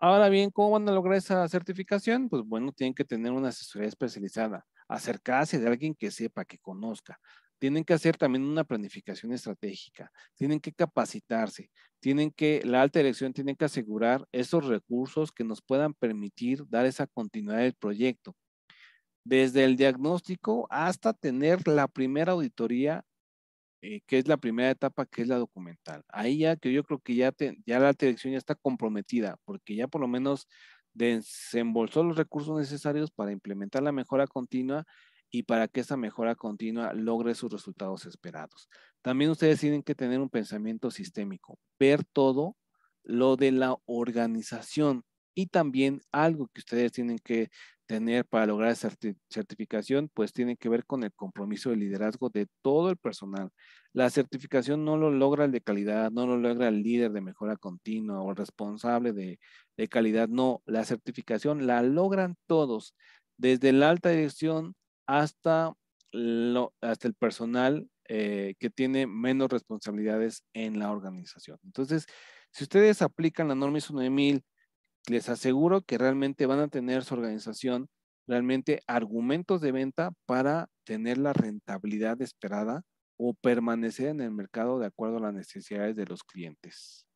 Ahora bien, ¿cómo van a lograr esa certificación? Pues bueno, tienen que tener una asesoría especializada, acercarse de alguien que sepa, que conozca. Tienen que hacer también una planificación estratégica, tienen que capacitarse, tienen que, la alta dirección tiene que asegurar esos recursos que nos puedan permitir dar esa continuidad del proyecto. Desde el diagnóstico hasta tener la primera auditoría eh, que es la primera etapa, que es la documental. Ahí ya que yo creo que ya, ya la dirección ya está comprometida, porque ya por lo menos desembolsó los recursos necesarios para implementar la mejora continua y para que esa mejora continua logre sus resultados esperados. También ustedes tienen que tener un pensamiento sistémico, ver todo lo de la organización, y también algo que ustedes tienen que tener para lograr esa certificación, pues tiene que ver con el compromiso de liderazgo de todo el personal. La certificación no lo logra el de calidad, no lo logra el líder de mejora continua o el responsable de, calidad, no, la certificación la logran todos, desde la alta dirección hasta, hasta el personal eh, que tiene menos responsabilidades en la organización. Entonces, si ustedes aplican la norma ISO 9000, les aseguro que realmente van a tener su organización realmente argumentos de venta para tener la rentabilidad esperada o permanecer en el mercado de acuerdo a las necesidades de los clientes.